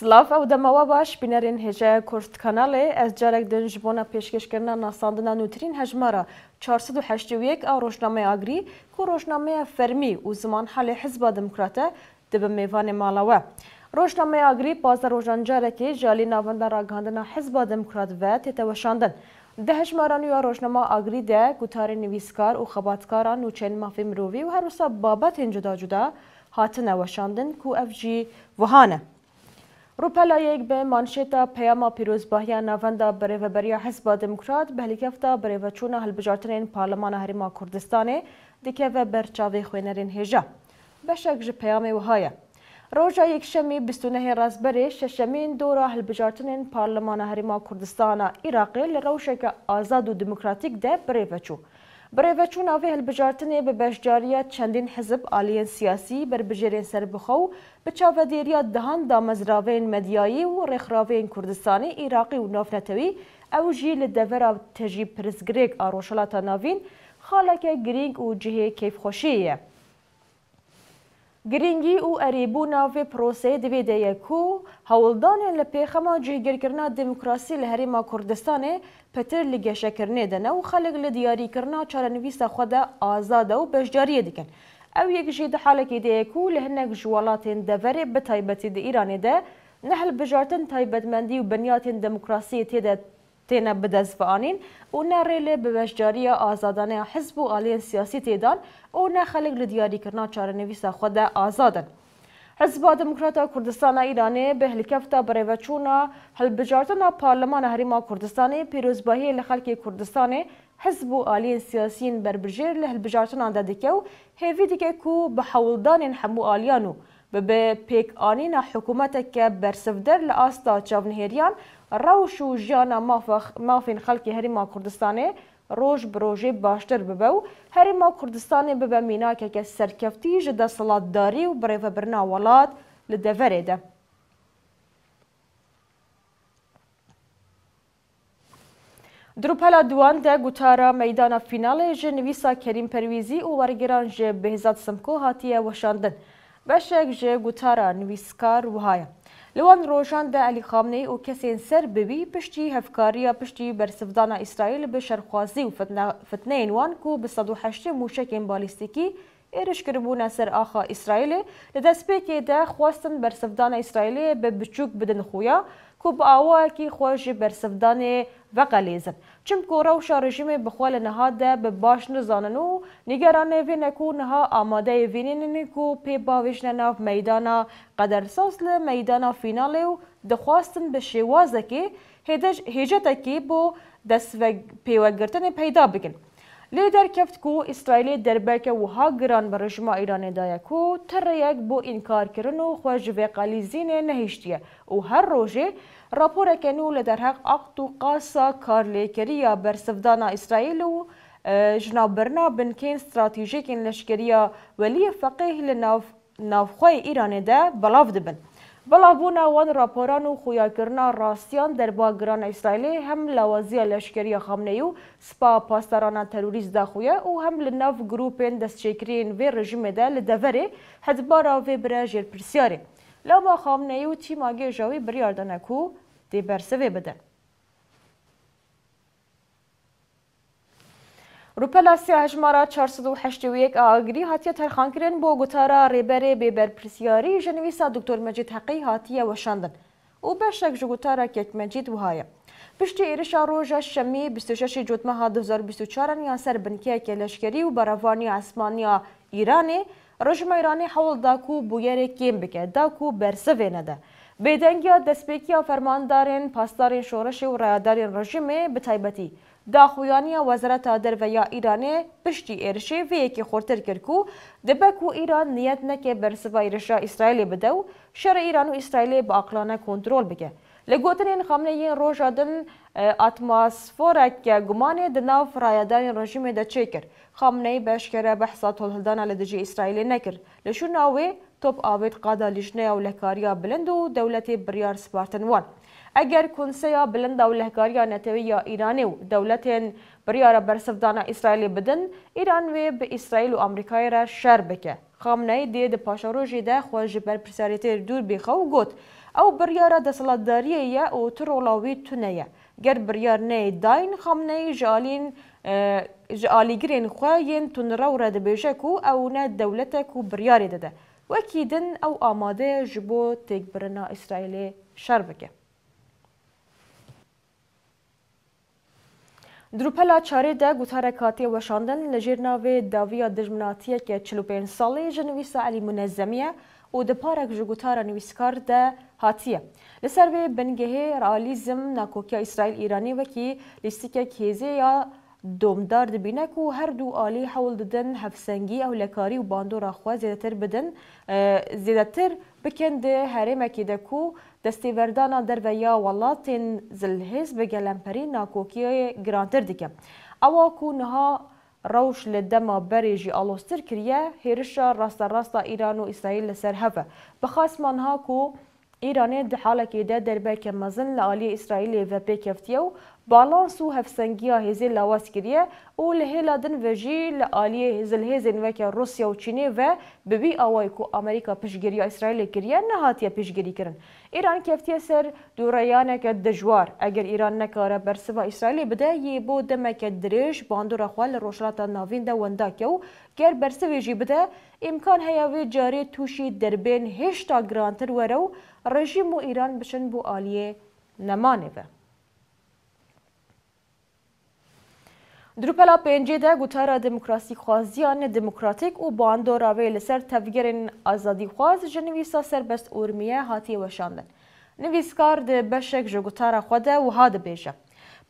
Slav ew demawa baş bînerên hêja Kurd kanalê ez carek din ji bona pêşkêşkirina nasandina nûtirîn hejmara 481 a rojnameya agirî ku rojnameya fermî û ziman halê Hizba Demokrate dibi mêvanê mala we. Rojnameya agirî pazar rojan carekê jalî navenda ragihandina Hizba Demokrat ve têteweşandin. Di hejmaran ya rojnama agirî de gutarên nivîskar û xebatkaran nûçeyên mafê mirovî û her wisa babetên cuda cuda hatine weşandin ku ev jî wihan e. Rupeleyek bi manşeta peyama pîrozbahiya navenda birêveberiya Hizba Demokrat bi helîkefta birêveçûna hilbijartinên Parlamana Herêma Kurdistanê dikeve ber çavê xwênerên hêja. Beşek ji peyamê wiha ye. Roja Yekşemî bistûnehê rastberê şeşemîn dora hilbijartinên Parlamana Herêma Kurdistana Iraqê li rewşeke azad û demokratîk de birêveçû. برێڤەچوو ناوێ هەلبژارتنێ بە بەشجاریە چەندین حزب ئالیەن سیاسی بربژێرێن سربخە و بچاوەدێریە دەهان دامەزراوێن مەدیایی و ڕێکخراوێن کوردستانی عێراقی و نافرەتەوی ئەو ژی لە دەڤرا تەژی پرسگرێک ئاڕۆژەڵاتە ناوین خاڵەکە گرنگ و جهەیە کەیفخۆشیە. گرنگی و ئەریبوونا vê پرۆسەیە divê de yek û hewildanên li pêxema cihgirkirina demokrasî li herêma Kurdistanê petir li geşekirinê de ne û xelek li diyarîkirina çarenivîsa xwe de azad ew beşcariyê dikin. Ew yek jî di halekê de yek û li hinek ji welatên deverê bi taybetî di Îranê de nehel bijartin taybetmendî û binyatên demokrasiyê tê de تینا بدزفانین او نه ریل به وشجاری آزادانه حزب و آلین سیاسی تیدان او نه خلق لدیاری کرنا چارنویس خود آزادن حزب دموکرات کردستان ایرانی به هلیکفتا برای وچونا هلبجارتنا پارلمان هریما کردستانی پیروزباهی لخلق کردستانی حزب و آلین سیاسیین بربجیر لهلبجارتنا دادیکو هیوی دیگه کو به حولدان همو آلیانو به پیک آنینا حکومتک برسفدر لآستا چاونهیریان روش و جیانا مافین خلکی هریما کردستانه روش بروژه باشتر ببه و هریما کردستانه ببه میناکه که سرکفتی جده سلاتداری و بریوه برنا ولاد لدوره ده دروپلا دوان ده گوتارا میدان فینال جنویسا کریم پرویزی و ورگران جه بهزاد سمکو هاتیه وشاندن بشک جه گوتارا نویسکار وهایم لەوان ڕۆژاندا ئەلی خامنەی و کەسێن سەر ببی پشتی هەفکاریە پشتی بەرسەفدانە ئیسرائیل بە شەرخوازی و فتنەینوان و بە 1970 موشکێن بالیستیکی êrişkiribûna ser axa İsraîlê li destpêkê de xwestin bersivdana İsraîlê bi biçûk bidin xuya ku bi awayekî xwe ji bersivdanê veqelêzin. Çim ku rewşa rejimê bi xwe li niha de bi baş nizanin û nîgeranê vêne ku niha amadeyê vînînin ku pê bavêjne nav meydana qedersas li meydana fînalê û dixwastin bi şêwazekê hêcetekî bû dest pêwegirtinê peyda bikin. لی درکفت کو اسرائیل دربکه و ها گران بر رژما ایران دایه کو تر یک بو انکار کرن و خوش به قلیزین نهشتیه و هر روژه راپور کنو لدرحق اقت و قاسا کار لیکریا بر سفدان اسرائیل و جنابرنا بنکین استراتیژیک لشکریا ولی فقیه لناف نافخوی ایران ده بلاف دبن بلابونا وان راپۆران و خویاکردنا ڕاستیان دەرباگران ئیسرائیلی هەم لە وەزیە لەشکریە خامنەی و سپا پاسدارانە تەروریست داخویە و هەم لە ناف گروپên دەستچێکرین وێ ڕژیمێدا لە دەڤەرێ هەدبارا وێ برە ژێرپرسیارێ لاما خامنەی و تیماگێژاوی بریاردەنەک و دێبەرسەوێ بدەن روپلاسیا هجمارا 481 آگری هاتیه ترخانکرین بو گوتارا ریبره بی برپرسیاری جنویسا دکتر مجید حقی هاتیه وشاندن و بشک جگوتارا کیک مجید وهایه پشتی ایرشا روژا شمی 26 جوتمه 2024 یا سر بنکیه که لشکری و براوانی اسمانیا ایرانی رژم ایرانی حول داکو بویر کیم بکه داکو برسوه نده بیدنگیا دستپیکی فرماندارین پاسدارین شورش و رایدارین رژیمه به تایبتی داخویانی وزارت درویا ایرانه پشتی ایرشه و یکی خورتر کرد که دبک و ایران نیت نکه برسبای رشا اسرائیل بده و شر ایران و اسرائیل با اقلانه کنترل بگه. لگوتنین خامنه این روژا دن اتماسفورک گمانه دناو فرایدان رژیم ده چه کر خامنه بشکره بحثا تولهدان لدجی اسرائیل نکر لشو ناوی توپ آوید قادا لجنه او لهکاریا بلند و دولت بریار سپارتن وان اگر کنسیا بلند او لهکاریا نتوی یا ایرانی و دولت بریار برسفدان اسرائیل بدن ایران وی به اسرائیل و امریکای را شر بکه خامنه دی د پاشا روژی ده خواه جبر پرساریتی دور بیخوا و گوت Ew biryara desaladariyê ye û tu rola wê tune ye. Ger biryarneyê dayîn Xamneyî ji alîn e, ji alîgirên xwe yên tunrew re dibêje ku ew ne dewletek û biryarê dide. Wekî din ew amade ye ji bo têkbirina İsraîlê şer bike. Drupela çarê de gutarek hatiye weşandin li jêr navê daviya dijminatiyeke 45 salê ji nivîsa Elî Munezzemiye û di parek ji gutara nivîskar de هاتیه لسر به بنگه رالیزم ناکوکیا اسرائیل ایرانی وکی لیستیکه کیزه یا دومدار دبینه کو هر دو آلی حول ددن هفسنگی او لکاری و باندو را خواه زیدتر بدن زیدتر بکن ده هرمه که ده کو دستیوردانا در ویا ولاتین زلهز به گلمپری ناکوکی گرانتر دیکه اوا کو نها روش لدما بريجي الوستر كريا هيرشا راستا راستا ايران و اسرائيل لسر هفا بخاص منها كو ایرانê di halekê de derbeke mezin li aliyê İsraîlê ve pê keftiye û balans û hevsengiya hêzê lawaz kiriye û li hêla din ve jî li aliyê zilhêzên weke Rusya û Çînê ve bi vî awayî ku Amerîka piştgiriya İsraîlê kiriye nehatiye piştgirî kirin. Îran keftiye ser dûreyaneke dijwar eger Îran nekare bersiva İsraîlê bide yê bo demeke dirêj bandora xwe li rojhilata navîn de wendake û ger bersivê jî bide, îmkan heye vê carê tûşî derbên hêşta girantir were û ڕێژیم و ئیران بچن بۆ ئالیێ نەمانێبە. دروپەلا پێنجێدا گوتارە دموکراسی خوازیانە دموکراتیک و باندۆراوێ لەسەر تەفگەرن ئازادی خواز ji نویسا سەربەست ئورمیە هاتیێ وەشاندن. نویسکار di beşek ji gutara xwe de wiha dibêje.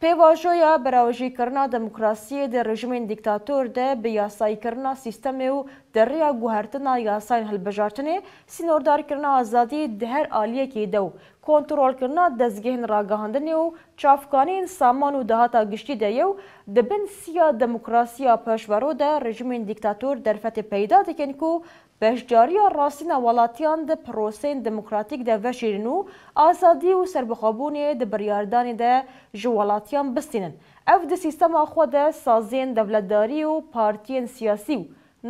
Pêvajoya berawijîkirina demokrasiyê di rejimên dîktator de bi yasayîkirina sîstemê û derrêya guhertina yasayên hilbijartinê, sînordarkirina azadiyê di her aliyekê de û kontrolkirina dezgehên ragihandinê û çavkaniyên saman û dahata giştî de ye û di bin siya demokrasiya peşverû de rejimên dîktator derfetê peyda dikin ku Beşcariya rastîna welatiyan di prosên demokratîk de veşîrin û azadî û serbixwebûnê di biryaredanê de ji welatiyan bistînin. Ev di sîstema xwe de sazên devletdarî û partiyên siyasî û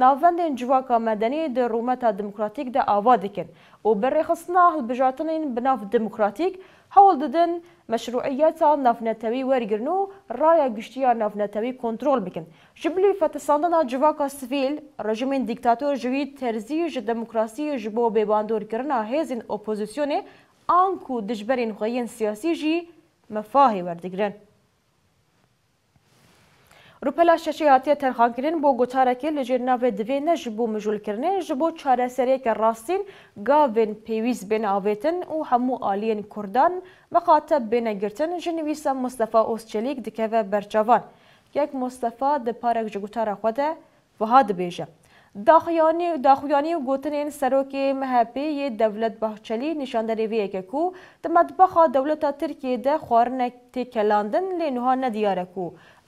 navendên civaka medenî di rûmeta demokratîk de ava dikin û bi rêxistina hilbijartinên bi nav demokratîk هەوڵ دەدەن مەشروعیەتا نافنەتەوی وەرگرن و ڕایە گشتیان نافنەتەوی کۆنتترۆل بکەن ژبلی فەتەساندنا جوواکە سڤیل ڕژمین دیکتاتۆر ژوی تەرزی ji دموکراسی ji بۆ بێباندۆرکردنا هێزین ئۆپۆزیسیۆنێ ئانکو دژبەرین خوۆیین سیاسی ژی مەفاهی وەردەگرن. روپلا ششی هاتیه ترخانکرین بو گوتارکی لجیر ناوه دوی نه جبو مجولکرنه جبو چاره سریه که راستین گاوین پیویز بین آویتن و همو آلین کردان مخاطب بین گرتن جنویسا مصطفى اوسچلیک دکوه برچاوان یک مصطفى د پارک جگوتار خوده وها دبیجه داخیانی داخیانی و گوتنین سروک مهپی ی دولت بهچلی نشانداری وی که کو د مطبخ دولت ترکیه د خورنک تکلاندن لنوها ندیاره کو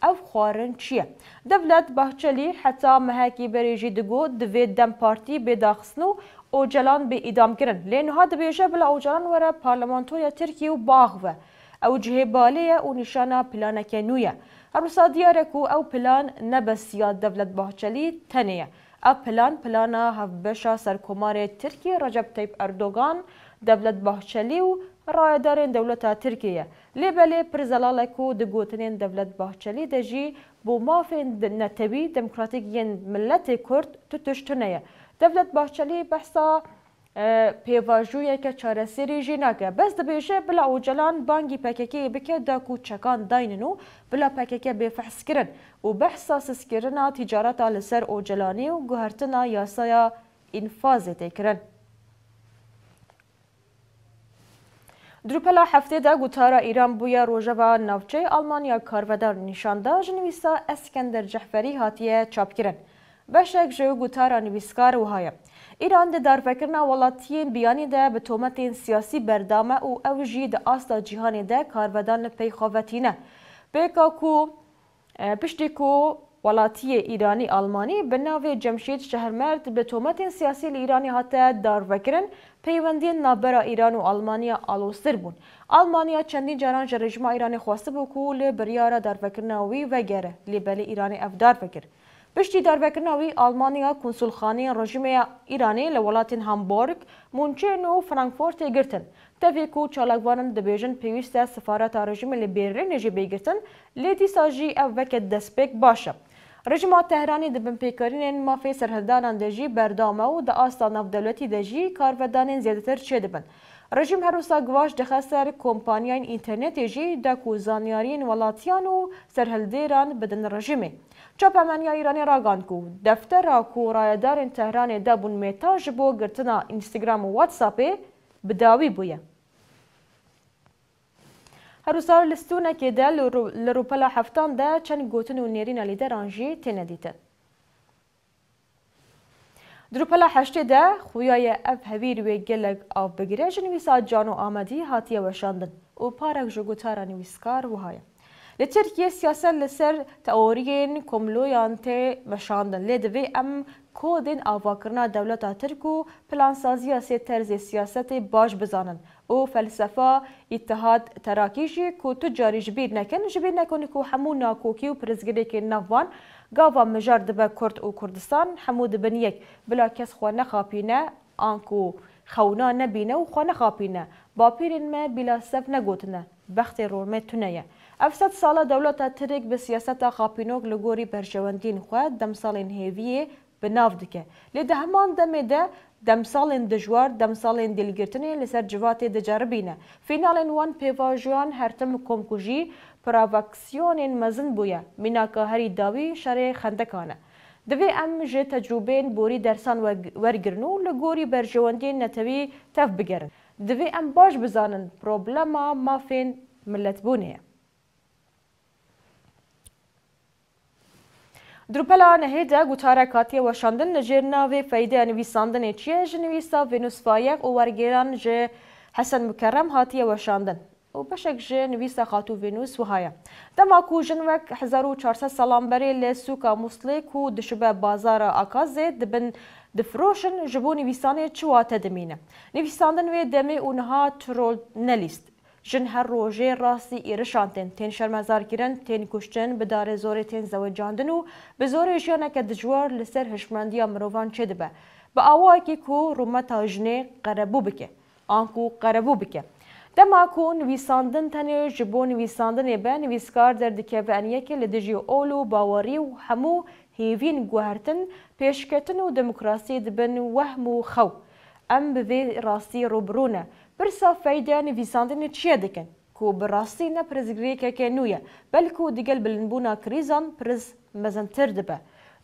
ev xwarin çi ye. Devlet Bahçeli heta mehekî berêjî digot divê dem partî bêdaxistin û اوجلان به ادام کرن لنها د بیجه بلا اوجلان وره پارلمانتویا ترکیه و باغ و او جه بالیه و نشانه پلانک نویه هروسا دیاره کو او پلان نبسیا دولت باهچلی تنیه او پلان پلانا هفبشا سرکومار ترکیه رجب طیب اردوغان دولت باهچلی و ڕایدارên dewleta Tirkiye lêbelê pirzelalek û di gotinên devlet bahçelî de jî bo mafên netewî demokratîk yên milletê Kurd tu tiştune ye. Devlet bahçelî behsa pêvajûyeke çareserî jî nake. Bez dibêje bila ocelan bangî pekekeyê bike da ku çekan daynin û bila pekeke bêfehs kirin û behsa siskirina ticareta li ser ocelanî û guhertina yasaya infazê tê kirin. دروپلا هفته دا گوتارا ایران بویا روژه نوچه آلمانیا کارودار نشانده جنویسا اسکندر جحفری هاتیه چاپ کرن. بشک جو گوتارا نویسکار وهایه. ایران د دارفکرنا ولاتیین بیانی ده به تومتین سیاسی بردامه او اوجی د آستا جهانی ده کارودان پی خوفتینه. بیکا کو پشتی کو ولاتی ایرانی آلمانی به ناو جمشید شهرمرد به تومت سیاسی ایرانی هاته دار وکرن پەیوەندیان نابەرا ئیران و ئەلمانیا ئالۆستر بوون ئەلمانیا چەندین جاران ji rejima Îranê xwastî bû ku li biryara dervekirina wî vegere lêbelê Îranê ev dervekir Piştî dervekirina wî Almanya konsulxaneyên rejimêya Îranê li welatên Hamburg, Munçên û Frankfurtê girtin. Tevê ku çalakvanin dibêjin pêwîst e sefareta rejimê li Berlînê jî bêgirtin, lê dîsa jî ev veke destpêk baş e. Rejima Tehranê di bin pêkarînên mafê serhildanan de jî berdame û di asta navdewletî de jî karvedanên zêdetir çêdibin. Rejim her wisa giwaş dixe ser kompanyayên înternetê jî dek û zanyariyên welatiyan û serhildêran bidin rejimê. Çapemenya Îranê ragan ku deftera ku rayedarên Tehranê de bûn mêta ji bo girtina Instagram û WhatsAppê bidawî bûye. هەروسار لستوونەکێدا لە ڕووپەلا هەفتاندا چەند گوتن و نێرینە لیدەرانژی تێنەدیتن. دروپەلا هەشتێدا خویایە ئەف هەویر وێ گەلک ئاو بگرێ ژنویسا جان و ئامەدی هاتیە وەشاندن و پارێک ژگوتارە نویسکار وهایە. Li Tirkiye siyaset li ser teoriyên komloyan tê veşandin. Lê divê em kodên avakirina dewleta Tirk û plansaziya sê terzê siyasetê baş bizanin û felsefa îtihad terakî jî ku tu carî ji bîr nekin ji bîr nekin ku hemû nakokî û pirizgirêkê nav gava mijar dibe Kurd û Kurdistan hemû dibin yek bila kes xwe nexapîne an ku xewna nebîne û xwe nexapîne bapîrên me bila sev negotine bextê Rome tune ye. Ev sed sala dewleta Tirk bi siyaseta xapînok li gorî berjewendîn xwe demsalên hêviyê بناف دکه لی ده همان دمه ده دەمساڵێن دژوار دەمساڵێن دلگرتنێ لەسەر جواتێ دەجاربینە فینالێن وان پێواژوان هەرتم کۆمکوژی پراڤکسیۆنێن مەزن بووە میناکە هەری داوی شەرێ خندەکانە دەبێ ئەم ژێ تەجروبێن بۆری دەرسان وەرگرن و لە گۆری بەرژەوەندین نەتەوی تەف بگەرن دەبێ ئەم باش بزانن پرۆبلەما مافێن ملەتبوونەیە Drupala nehê de gutarek hatiye weşandin li jêr navê feydeya nivîsandinê çi ji nivîsa Venus Fayek û wergêran ji Hesen Mukerrem hatiye weşandin. û beşek ji nivîsa xatû Venus wihaye. Dema ku jin wek 1400 salan berê lê sûka Muslê ku dişibe bazara Akazê dibin difroşin ji bo nivîsanê çi wate dimîne. Nivîsandin wê demê û niha trol nelîst. جن هر روژه راستی ایرشاندن تین شرمزار کرن تین کشتن بدار زور تین زوجاندن و به زور جیانه که دجوار لسر هشمرندیا مروان چه دبه به آواکی کو رومتا جنه قربو بکه آنکو قربو بکه دما کو نویساندن تنه جبو نویساندن به نویسکار دردکه و انیکه لدجی اولو باوری و همو هیوین گوهرتن پیشکتن و دموکراسی دبن وهم و خو ام به راستی روبرونه برسا فەیدا نویساندنی چییە دەکەن کو بڕاستی نە پرزگرێکێکێ نویە بەلکو دیگەل بلندبوونا کریزان پرز مەزنتر دبە.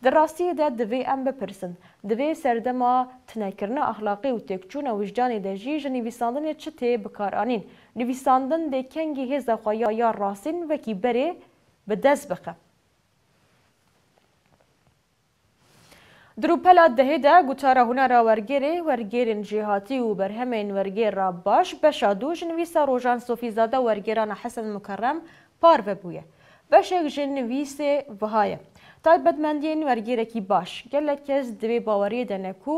Di rastiyê de divê em bipirsin. Divê serdema tinekirina axlaqî û têkçûna wijdanê de jî ji nivîsandinê çi tê bikaranîn. Nivîsandin dê kengî hêza xwaya ya rastîn vekî berê bi dest bixe. دروپلا دهه ده گوتارا هنا را ورگیره ورگیرن جهاتی و برهمین ورگیر را باش بشا دو جنویسا روژان صوفی زاده ورگیران حسن مکرم پار ببویه بشک جنویس وهایه تایبەتمەندین وەرگێرەی باش گەلک کەس دوێ باوەڕێ دەنەکو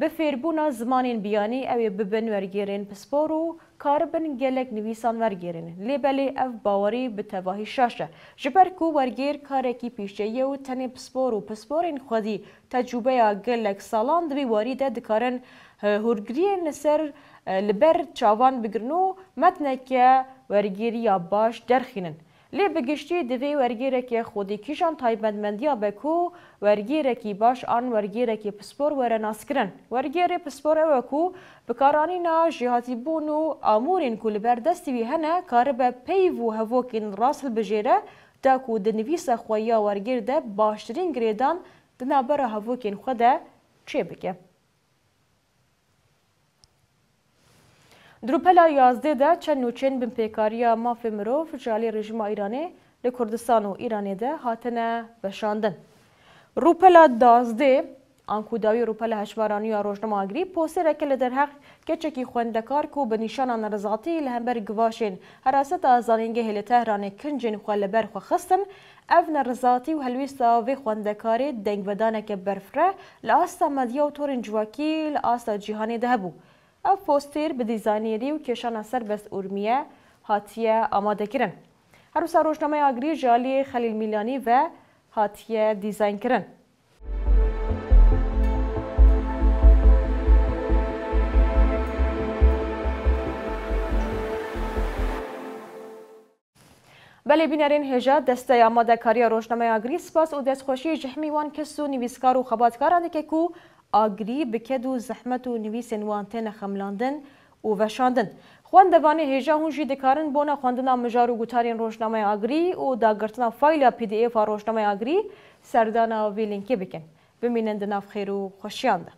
بە فێربوونا زمانین بیانی ئەوێ ببن وەرگێرێن پسپۆر و کار بن گلک نویسان ورگیرن لیبلی اف باوری به تواهی شاشه جبر کو ورگیر کارکی پیشه یو تنی پسپور و پسپورین خودی تجربه گلک سالان دوی واری ده دکارن هورگرین سر لبر چاوان بگرنو متنکه ورگیری یا باش درخینن لێ بگشتی دەوێ وەرگێرەێ خودی کیژان تایبەتمەندیا بەکو وەرگێرەی باش ئان وەرگێرەی پسپۆر وەرە ناسکردن وەرگێری پسپۆرە وەکو بکارانینا ژیهاتی بوون و ئامورین کو لەبەر دەستیوی هەنە کارە بە پێی و هەڤۆکین ڕاستل بژێرە داکو و دنویسە خۆیا وەرگێر دە باشترین گرێدان دنابەرە هەڤۆکین خودە چێ بکە. دروپلا 11 ده چند نوچین بن پیکاریا ماف مروف جالی رژیم ایرانی لکردستان و ایرانی ده هاتنه بشاندن. روپلا 12 آنکوداوی روپلا هشوارانی و روشنما آگری پوسته رکل در حق کچکی خوندکار کو به نشان رزاتی لهمبر گواشین حراست آزانینگه هل تهران کنجین خوال لبر خو خستن افن رزاتی و هلویستا و خوندکاری دنگ بدانه که برفره لاستا مدیا و تورین جواکی لاستا جیهانی ده بود. ev postêr bi dîzanêrî û kêşana serbest Urmiye hatiye amadekirin. Herûsa rojnameya girî ji aliyê Xelîl Mîlanî ve hatiye dîzaynkirin. بلې بینرین هجا دسته آماده کاری روزنامه اگری سپاس او دستخوشی جهمی وان کسو نویسکار و خباتکاران که کو ئاگری بکەد و زەحمەت و نوویسێن وانتێنە خەملاندن و بەشاندن. خوندوانە هێژا هون ژی دەکارن بۆ نەخواندنا مژار و گوتارین ڕۆژنامای ئاگری و داگررتنا فیلە PDF ڕۆژنامای ئاگری سەردانا ویلینکی بکەن. بمینەن دناف خێر و خۆشییاندا.